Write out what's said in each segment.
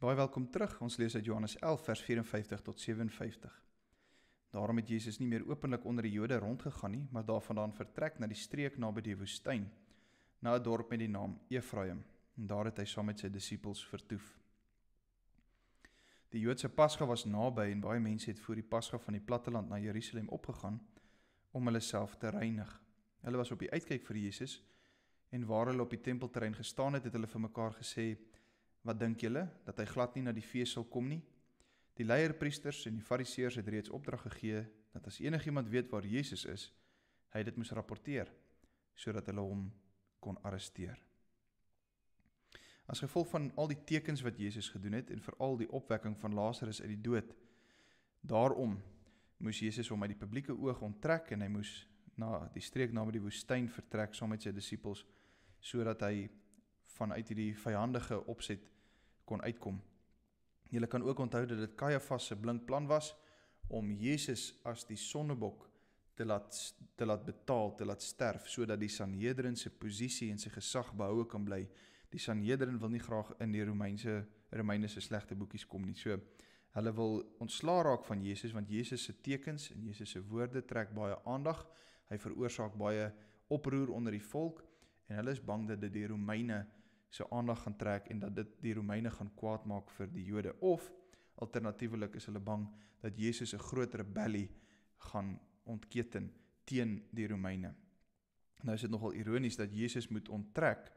Baie welkom terug. Ons lees uit Johannes 11 vers 54 tot 57. Daarom het Jesus nie meer openlik onder die Jode rondgegaan nie, maar daarvandaan vertrek na die streek naby die woestyn, na 'n dorp met die naam Efraim, en daar het hy saam met sy disippels vertoef. Die Joodse Pasga was naby en baie mense het voor die Pasga van die platteland na Jerusalem opgegaan om hulle self te reinig. Hulle was op die uitkyk vir Jesus en waar hulle op die tempelterrein gestaan het, het hulle vir mekaar gesê: Wat dink julle dat hy glad nie na die fees sal kom nie? Die leierpriesters en die fariseërs het reeds opdrag gegee dat as enigiemand weet waar Jesus is, hy dit moes rapporteer sodat hulle hom kon arresteer. As gevolg van al die tekens wat Jesus gedoen het en veral die opwekking van Lazarus uit die dood, daarom moes Jesus hom uit die publieke oog onttrek en hy moes na die streek naby die woestyn vertrek saam met sy disippels sodat hy vanuit hierdie vyhandige opset kon uitkom. Julle kan ook onthou dat dit Kajafas se blink plan was om Jesus as die sonnebok te laat te laat betaal, te laat sterf sodat die Sanhedrin se posisie en sy gesag behoue kan bly. Die Sanhedrin wil nie graag in die Romeinse Romeine se slegte boekies kom nie. So hulle wil ontsla raak van Jesus want Jesus se tekens en Jesus se woorde trek baie aandag. Hy veroorsaak baie oproer onder die volk en hulle is bang dat dit die Romeine se aandag gaan trek en dat dit die Romeine gaan kwaad maak vir die Jode of alternatiefelik is hulle bang dat Jesus 'n groot rebellie gaan ontketen teen die Romeine. Nou is dit nogal ironies dat Jesus moet onttrek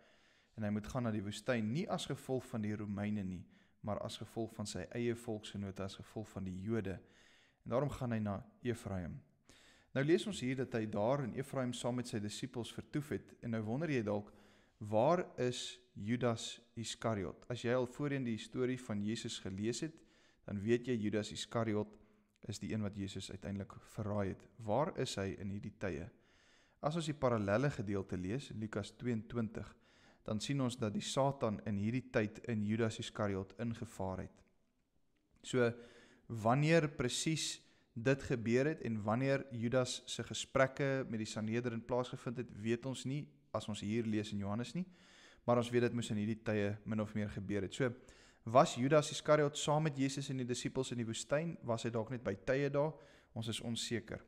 en hy moet gaan na die woestyn nie as gevolg van die Romeine nie, maar as gevolg van sy eie volksgenote as gevolg van die Jode. En daarom gaan hy na Efraim. Nou lees ons hier dat hy daar in Efraim saam met sy disippels vertoef het en nou wonder jy dalk waar is Judas Iskariot. As jy al voorheen die storie van Jesus gelees het, dan weet jy Judas Iskariot is die een wat Jesus uiteindelik verraai het. Waar is hy in hierdie tye? As ons die parallelle gedeelte lees in Lukas 22, dan sien ons dat die Satan in hierdie tyd in Judas Iskariot ingevaar het. So wanneer presies dit gebeur het en wanneer Judas se gesprekke met die Sanhedrin plaasgevind het, weet ons nie as ons hier lees in Johannes nie maar ons weet dit moes in hierdie tye min of meer gebeur het. So was Judas Iskariot saam met Jesus en die disippels in die woestyn, was hy dalk net by tye daar? Ons is onseker.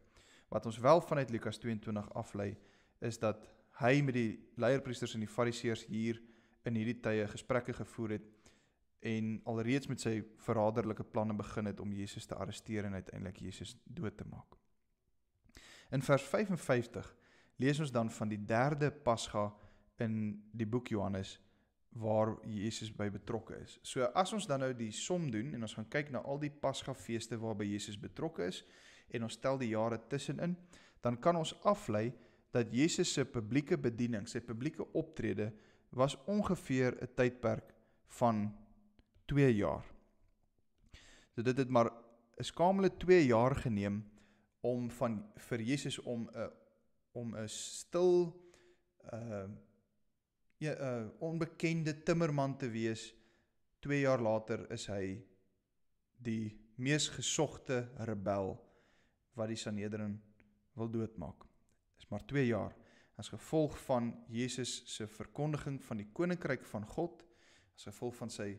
Wat ons wel vanuit Lukas 22 aflei is dat hy met die leierpriesters en die fariseërs hier in hierdie tye gesprekke gevoer het en alreeds met sy verraderlike planne begin het om Jesus te arresteer en uiteindelik Jesus dood te maak. In vers 55 lees ons dan van die derde Pasga in die boek Johannes waar Jesus by betrokke is. So as ons dan nou die som doen en ons gaan kyk na al die Pasgafeeste waarby Jesus betrokke is en ons tel die jare tussenin, dan kan ons aflei dat Jesus se publieke bediening, sy publieke optrede was ongeveer 'n tydperk van 2 jaar. So dit het maar 'n skamele 2 jaar geneem om van vir Jesus om 'n om 'n stil 'n uh, eh, 'n ja, eh, onbekende timmerman te wees 2 jaar later is hy die mees gesogte rebel wat die Sanhedrin wil doodmaak. Is maar 2 jaar as gevolg van Jesus se verkondiging van die koninkryk van God, as gevolg van sy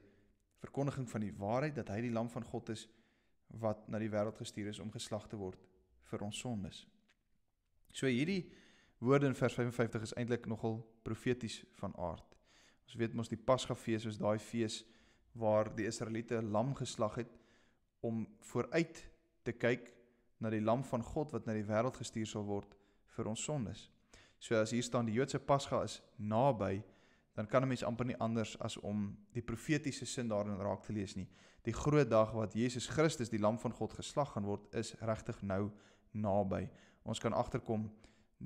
verkondiging van die waarheid dat hy die lam van God is wat na die wêreld gestuur is om geslag te word vir ons sondes. So hierdie woorde in vers 55 is eintlik nogal profeties van aard. Ons weet mos die Pasgafees is daai fees waar die Israeliete lam geslag het om vooruit te kyk na die lam van God wat na die wêreld gestuur sal word vir ons sondes. So as hier staan die Joodse Pasga is naby, dan kan 'n mens amper nie anders as om die profetiese sin daarin raak te lees nie. Die groot dag wat Jesus Christus die lam van God geslag gaan word, is regtig nou naby. Ons kan agterkom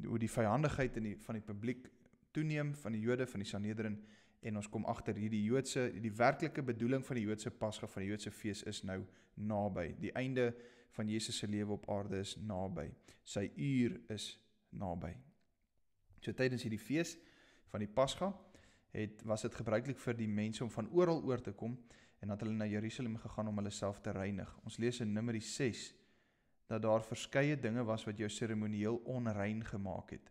hoe die vyandigheid in die van die publiek toeneem van die Jode van die Sanhedrin en ons kom agter hierdie Joodse die werklike bedoeling van die Joodse Pasga van die Joodse fees is nou naby. Die einde van Jesus se lewe op aarde is naby. Sy uur is naby. So tydens hierdie fees van die Pasga het was dit gebruiklik vir die mense om van oral oor te kom en dat hulle na Jerusalem gegaan om hulle self te reinig. Ons lees in Numeri 6 dat daar verskeie dinge was wat jou seremonieel onrein gemaak het.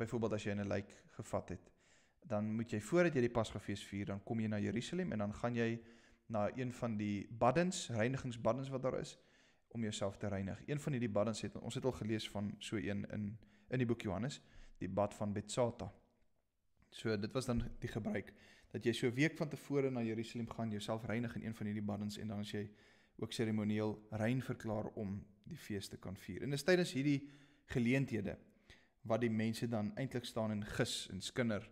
Byvoorbeeld as jy 'n lijk gevat het, dan moet jy voordat jy die Pasgafees vier, dan kom jy na Jerusalem en dan gaan jy na een van die baddens, reinigingsbaddens wat daar is om jouself te reinig. Een van hierdie baddens het ons het al gelees van so een in in die boek Johannes, die bad van Betsata. So dit was dan die gebruik dat jy so 'n week van tevore na Jerusalem gaan, jouself reinig in een van hierdie baddens en dan as jy ook seremonieel rein verklaar om die fees te kan vier. En dis tydens hierdie geleenthede wat die mense dan eintlik staan en gis en skinder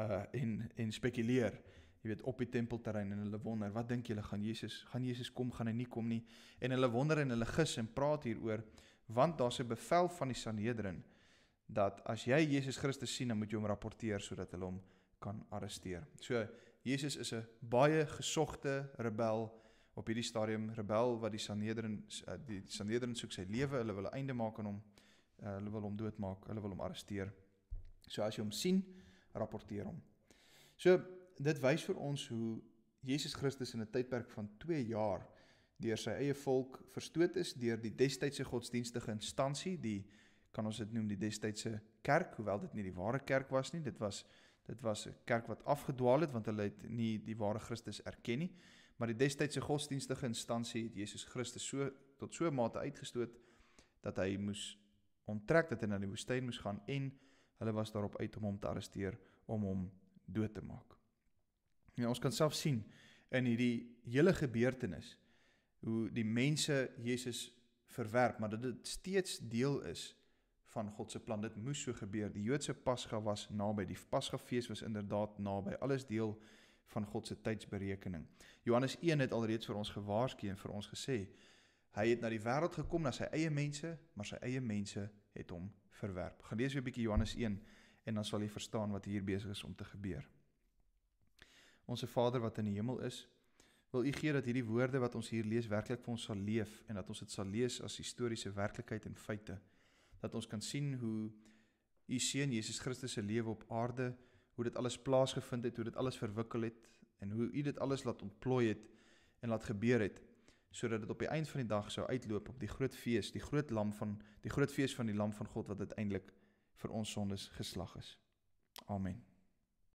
uh en en spekuleer, jy weet op die tempelterrein en hulle wonder, wat dink julle gaan Jesus gaan Jesus kom gaan hy nie kom nie? En hulle wonder en hulle gis en praat hieroor want daar's 'n bevel van die Sanhedrin dat as jy Jesus Christus sien, dan moet jy hom rapporteer sodat hulle hom kan arresteer. So Jesus is 'n baie gesogte rebel op hierdie stadium rebel wat die Sanhedrin eh, die Sanhedrin soek sy lewe, hulle wil 'n einde maak aan hom. Eh, hulle wil hom doodmaak, hulle wil hom arresteer. So as jy hom sien, rapporteer hom. So dit wys vir ons hoe Jesus Christus in 'n tydperk van 2 jaar deur sy eie volk verstoot is deur die destydse godsdienstige instansie, die kan ons dit noem die destydse kerk, hoewel dit nie die ware kerk was nie, dit was dit was 'n kerk wat afgedwaal het want hulle het nie die ware Christus erken nie. Maar die destydse godsdienstige instansie het Jesus Christus so tot so 'n mate uitgestoot dat hy moes onttrek dat hy na die woestyn moes gaan en hulle was daarop uit om hom te arresteer om hom dood te maak. Ja, ons kan self sien in hierdie hele gebeurtenis hoe die mense Jesus verwerp, maar dit is steeds deel is van God se plan. Dit moes so gebeur. Die Joodse Pasga was naby. Die Pasgafees was inderdaad naby. Alles deel van God se tydsberekening. Johannes 1 het alreeds vir ons gewaarsku en vir ons gesê hy het na die wêreld gekom na sy eie mense, maar sy eie mense het hom verwerp. Gaan lees weer 'n bietjie Johannes 1 en dan sal jy verstaan wat hier besig is om te gebeur. Onse Vader wat in die hemel is, wil U gee dat hierdie woorde wat ons hier lees werklik vir ons sal leef en dat ons dit sal lees as historiese werklikheid en feite dat ons kan sien hoe U seun Jesus Christus se lewe op aarde hoe dit alles plaasgevind het, hoe dit alles verwikkel het en hoe u dit alles laat ontplooi het en laat gebeur het sodat dit op die eind van die dag sou uitloop op die groot fees, die groot lam van die groot fees van die lam van God wat uiteindelik vir ons sondes geslag is. Amen.